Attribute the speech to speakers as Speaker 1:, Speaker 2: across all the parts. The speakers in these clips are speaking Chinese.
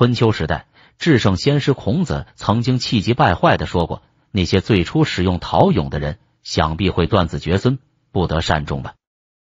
Speaker 1: 春秋时代，至圣先师孔子曾经气急败坏的说过：“那些最初使用陶俑的人，想必会断子绝孙，不得善终吧。”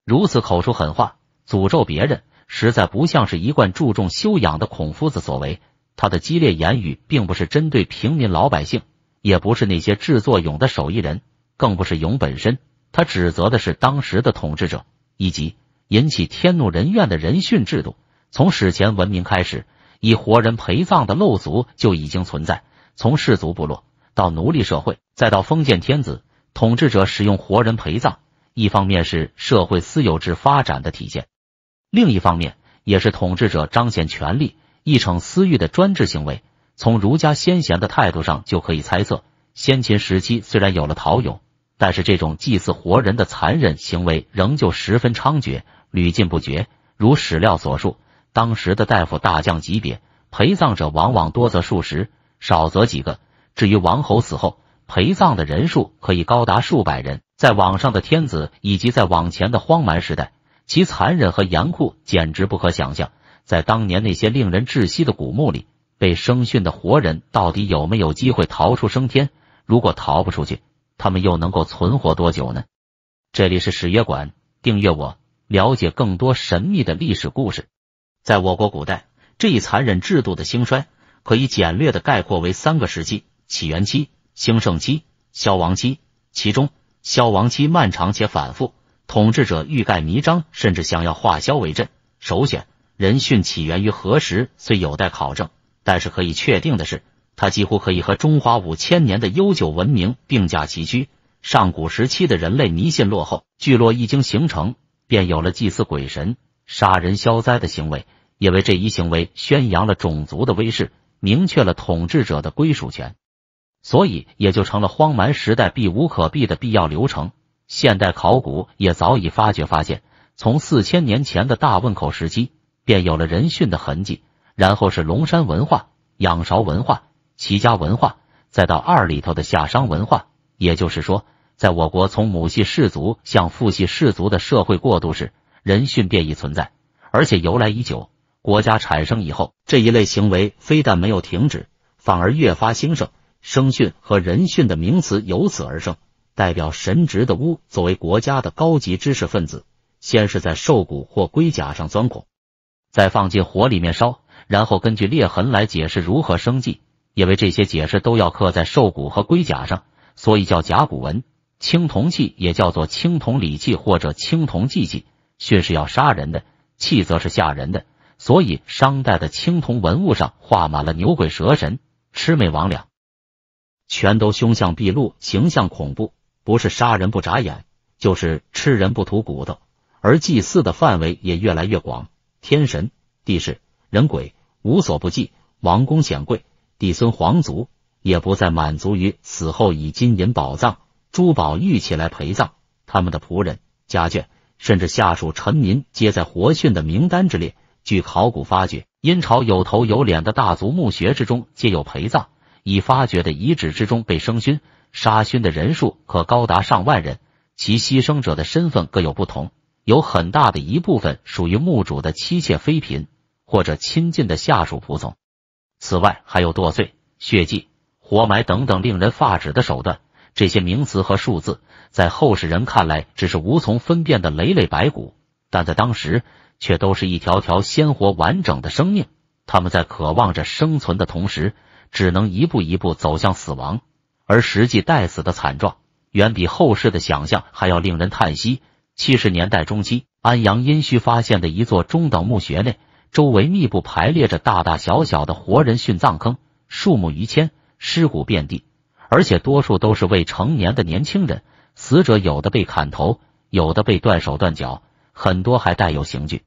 Speaker 1: 如此口出狠话，诅咒别人，实在不像是一贯注重修养的孔夫子所为。他的激烈言语，并不是针对平民老百姓，也不是那些制作俑的手艺人，更不是俑本身。他指责的是当时的统治者，以及引起天怒人怨的人殉制度。从史前文明开始。以活人陪葬的陋俗就已经存在，从氏族部落到奴隶社会，再到封建天子统治者使用活人陪葬，一方面是社会私有制发展的体现，另一方面也是统治者彰显权力、一逞私欲的专制行为。从儒家先贤的态度上就可以猜测，先秦时期虽然有了陶俑，但是这种祭祀活人的残忍行为仍旧十分猖獗，屡禁不绝。如史料所述。当时的大夫、大将级别陪葬者往往多则数十，少则几个。至于王侯死后陪葬的人数，可以高达数百人。在网上的天子，以及在网前的荒蛮时代，其残忍和严酷简直不可想象。在当年那些令人窒息的古墓里，被生殉的活人到底有没有机会逃出升天？如果逃不出去，他们又能够存活多久呢？这里是史约馆，订阅我，了解更多神秘的历史故事。在我国古代，这一残忍制度的兴衰可以简略的概括为三个时期：起源期、兴盛期、消亡期。其中，消亡期漫长且反复，统治者欲盖弥彰，甚至想要化消为镇。首选人殉起源于何时，虽有待考证，但是可以确定的是，它几乎可以和中华五千年的悠久文明并驾齐驱。上古时期的人类迷信落后，聚落一经形成，便有了祭祀鬼神。杀人消灾的行为，因为这一行为宣扬了种族的威势，明确了统治者的归属权，所以也就成了荒蛮时代避无可避的必要流程。现代考古也早已发掘发现，从四千年前的大汶口时期便有了人殉的痕迹，然后是龙山文化、仰韶文化、齐家文化，再到二里头的夏商文化。也就是说，在我国从母系氏族向父系氏族的社会过渡时。人殉变异存在，而且由来已久。国家产生以后，这一类行为非但没有停止，反而越发兴盛。生殉和人殉的名词由此而生。代表神职的巫作为国家的高级知识分子，先是在兽骨或龟甲上钻孔，再放进火里面烧，然后根据裂痕来解释如何生计。因为这些解释都要刻在兽骨和龟甲上，所以叫甲骨文。青铜器也叫做青铜礼器或者青铜祭器。训是要杀人的，气则是吓人的，所以商代的青铜文物上画满了牛鬼蛇神、魑魅魍魉，全都凶相毕露，形象恐怖，不是杀人不眨眼，就是吃人不吐骨头。而祭祀的范围也越来越广，天神、地势、人鬼无所不忌，王公显贵、帝孙皇族也不再满足于死后以金银宝藏、珠宝玉器来陪葬，他们的仆人家眷。甚至下属臣民皆在活殉的名单之列。据考古发掘，殷朝有头有脸的大族墓穴之中皆有陪葬。已发掘的遗址之中被生殉、杀殉的人数可高达上万人，其牺牲者的身份各有不同，有很大的一部分属于墓主的妻妾、妃嫔或者亲近的下属仆从。此外，还有剁碎、血祭、活埋等等令人发指的手段。这些名词和数字，在后世人看来只是无从分辨的累累白骨，但在当时却都是一条条鲜活完整的生命。他们在渴望着生存的同时，只能一步一步走向死亡。而实际待死的惨状，远比后世的想象还要令人叹息。七十年代中期，安阳殷墟发现的一座中等墓穴内，周围密布排列着大大小小的活人殉葬坑，数目逾千，尸骨遍地。而且多数都是未成年的年轻人，死者有的被砍头，有的被断手断脚，很多还带有刑具。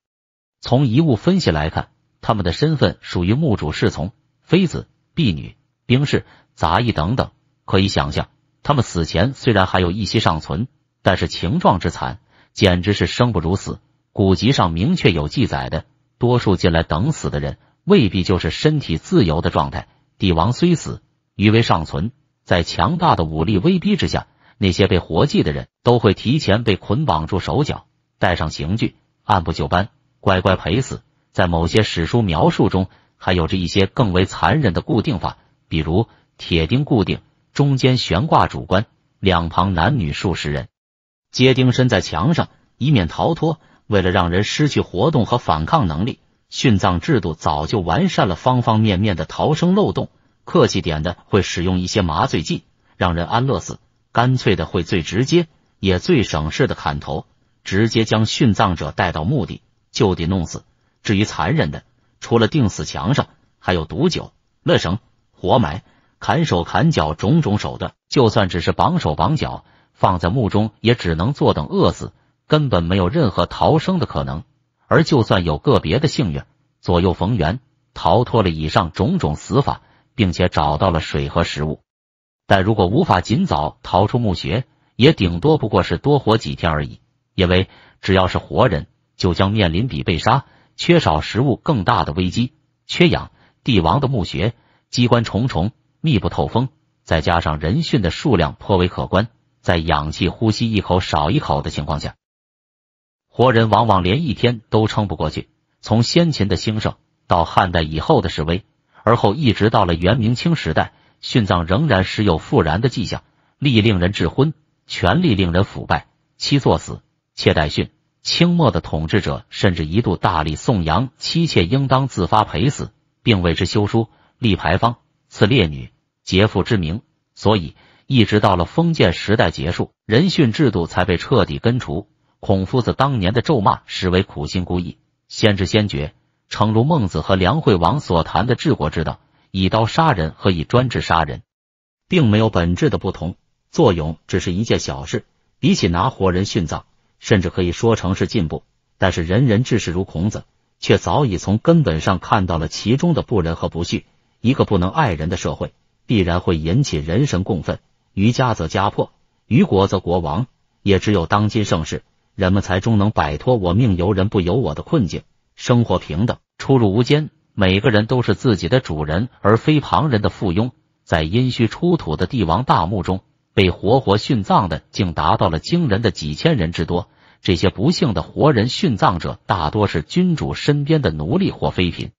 Speaker 1: 从遗物分析来看，他们的身份属于墓主侍从、妃子、婢女、兵士、杂役等等。可以想象，他们死前虽然还有一息尚存，但是情状之惨，简直是生不如死。古籍上明确有记载的，多数进来等死的人，未必就是身体自由的状态。帝王虽死，余威尚存。在强大的武力威逼之下，那些被活祭的人都会提前被捆绑住手脚，带上刑具，按部就班，乖乖陪死。在某些史书描述中，还有着一些更为残忍的固定法，比如铁钉固定，中间悬挂主官，两旁男女数十人，皆钉身在墙上，以免逃脱。为了让人失去活动和反抗能力，殉葬制度早就完善了方方面面的逃生漏洞。客气点的会使用一些麻醉剂让人安乐死，干脆的会最直接也最省事的砍头，直接将殉葬者带到墓地就地弄死。至于残忍的，除了钉死墙上，还有毒酒、勒绳、活埋、砍手砍脚种种手段。就算只是绑手绑脚，放在墓中也只能坐等饿死，根本没有任何逃生的可能。而就算有个别的幸运，左右逢源逃脱了以上种种死法。并且找到了水和食物，但如果无法尽早逃出墓穴，也顶多不过是多活几天而已。因为只要是活人，就将面临比被杀、缺少食物更大的危机——缺氧。帝王的墓穴机关重重、密不透风，再加上人殉的数量颇为可观，在氧气呼吸一口少一口的情况下，活人往往连一天都撑不过去。从先秦的兴盛到汉代以后的式微。而后一直到了元明清时代，殉葬仍然时有复燃的迹象。力令人智昏，权力令人腐败，妻作死，妾代殉。清末的统治者甚至一度大力颂扬妻妾应当自发陪死，并为之修书立牌坊，赐烈女劫妇之名。所以，一直到了封建时代结束，人殉制度才被彻底根除。孔夫子当年的咒骂实为苦心孤诣，先知先觉。诚如孟子和梁惠王所谈的治国之道，以刀杀人和以专制杀人，并没有本质的不同。作俑只是一件小事，比起拿活人殉葬，甚至可以说成是进步。但是，仁人志士如孔子，却早已从根本上看到了其中的不仁和不恤。一个不能爱人的社会，必然会引起人神共愤，于家则家破，于国则国亡。也只有当今盛世，人们才终能摆脱“我命由人不由我”的困境。生活平等，出入无间，每个人都是自己的主人，而非旁人的附庸。在殷墟出土的帝王大墓中，被活活殉葬的竟达到了惊人的几千人之多。这些不幸的活人殉葬者大多是君主身边的奴隶或妃嫔，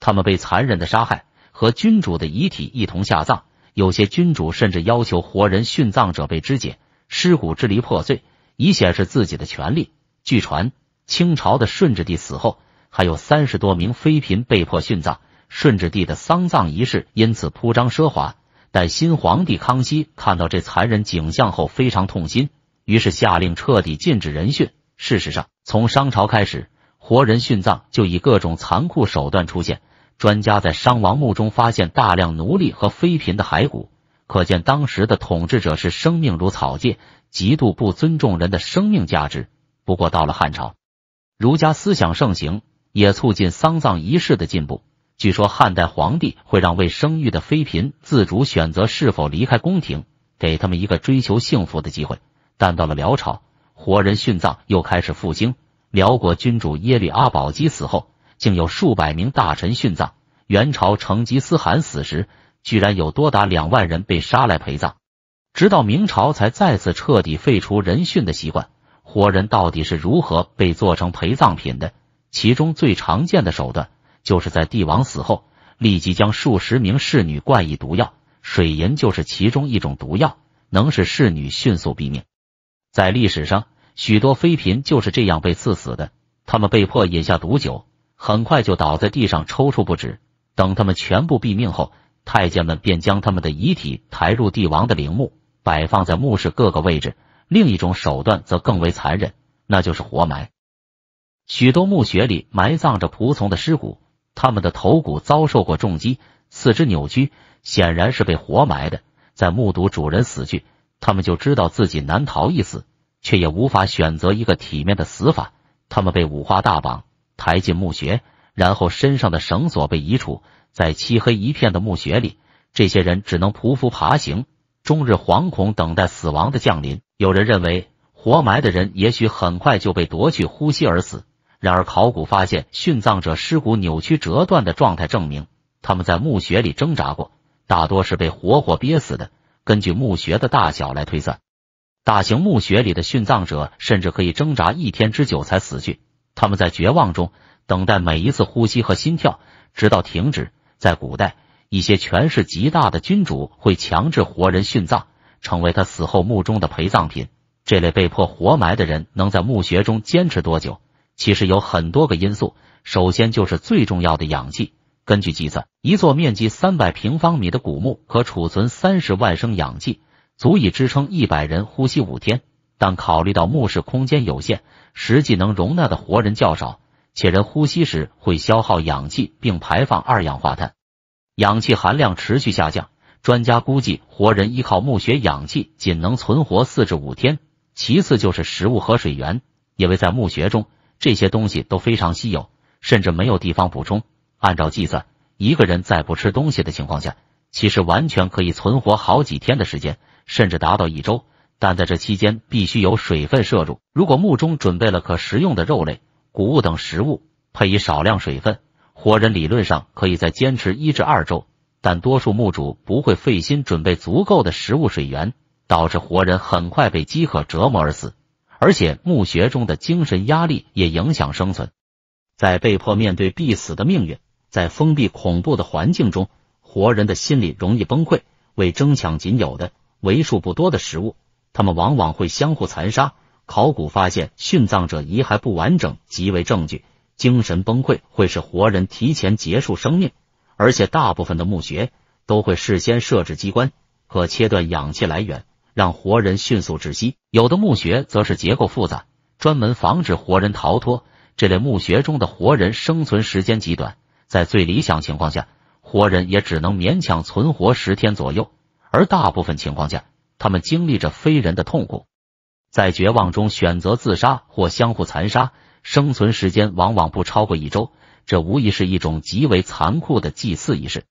Speaker 1: 他们被残忍的杀害，和君主的遗体一同下葬。有些君主甚至要求活人殉葬者被肢解，尸骨支离破碎，以显示自己的权力。据传，清朝的顺治帝死后。还有三十多名妃嫔被迫殉葬，顺治帝的丧葬仪式因此铺张奢华。但新皇帝康熙看到这残忍景象后非常痛心，于是下令彻底禁止人殉。事实上，从商朝开始，活人殉葬就以各种残酷手段出现。专家在商王墓中发现大量奴隶和妃嫔的骸骨，可见当时的统治者是生命如草芥，极度不尊重人的生命价值。不过到了汉朝，儒家思想盛行。也促进丧葬仪式的进步。据说汉代皇帝会让未生育的妃嫔自主选择是否离开宫廷，给他们一个追求幸福的机会。但到了辽朝，活人殉葬又开始复兴。辽国君主耶律阿保机死后，竟有数百名大臣殉葬。元朝成吉思汗死时，居然有多达两万人被杀来陪葬。直到明朝才再次彻底废除人殉的习惯。活人到底是如何被做成陪葬品的？其中最常见的手段，就是在帝王死后，立即将数十名侍女灌以毒药，水银就是其中一种毒药，能使侍女迅速毙命。在历史上，许多妃嫔就是这样被赐死的。他们被迫饮下毒酒，很快就倒在地上抽搐不止。等他们全部毙命后，太监们便将他们的遗体抬入帝王的陵墓，摆放在墓室各个位置。另一种手段则更为残忍，那就是活埋。许多墓穴里埋葬着仆从的尸骨，他们的头骨遭受过重击，四肢扭曲，显然是被活埋的。在目睹主人死去，他们就知道自己难逃一死，却也无法选择一个体面的死法。他们被五花大绑抬进墓穴，然后身上的绳索被移除，在漆黑一片的墓穴里，这些人只能匍匐爬行，终日惶恐等待死亡的降临。有人认为，活埋的人也许很快就被夺去呼吸而死。然而，考古发现，殉葬者尸骨扭曲折断的状态，证明他们在墓穴里挣扎过，大多是被活活憋死的。根据墓穴的大小来推算，大型墓穴里的殉葬者甚至可以挣扎一天之久才死去。他们在绝望中等待每一次呼吸和心跳，直到停止。在古代，一些权势极大的君主会强制活人殉葬，成为他死后墓中的陪葬品。这类被迫活埋的人能在墓穴中坚持多久？其实有很多个因素，首先就是最重要的氧气。根据计算，一座面积三百平方米的古墓可储存三十万升氧气，足以支撑一百人呼吸五天。但考虑到墓室空间有限，实际能容纳的活人较少，且人呼吸时会消耗氧气并排放二氧化碳，氧气含量持续下降。专家估计，活人依靠墓穴氧气仅能存活四至五天。其次就是食物和水源，因为在墓穴中。这些东西都非常稀有，甚至没有地方补充。按照计算，一个人在不吃东西的情况下，其实完全可以存活好几天的时间，甚至达到一周。但在这期间必须有水分摄入。如果墓中准备了可食用的肉类、谷物等食物，配以少量水分，活人理论上可以再坚持一至二周。但多数墓主不会费心准备足够的食物水源，导致活人很快被饥渴折磨而死。而且墓穴中的精神压力也影响生存，在被迫面对必死的命运，在封闭恐怖的环境中，活人的心理容易崩溃。为争抢仅有的、为数不多的食物，他们往往会相互残杀。考古发现，殉葬者遗骸不完整，极为证据。精神崩溃会使活人提前结束生命，而且大部分的墓穴都会事先设置机关，和切断氧气来源。让活人迅速窒息，有的墓穴则是结构复杂，专门防止活人逃脱。这类墓穴中的活人生存时间极短，在最理想情况下，活人也只能勉强存活十天左右；而大部分情况下，他们经历着非人的痛苦，在绝望中选择自杀或相互残杀，生存时间往往不超过一周。这无疑是一种极为残酷的祭祀仪式。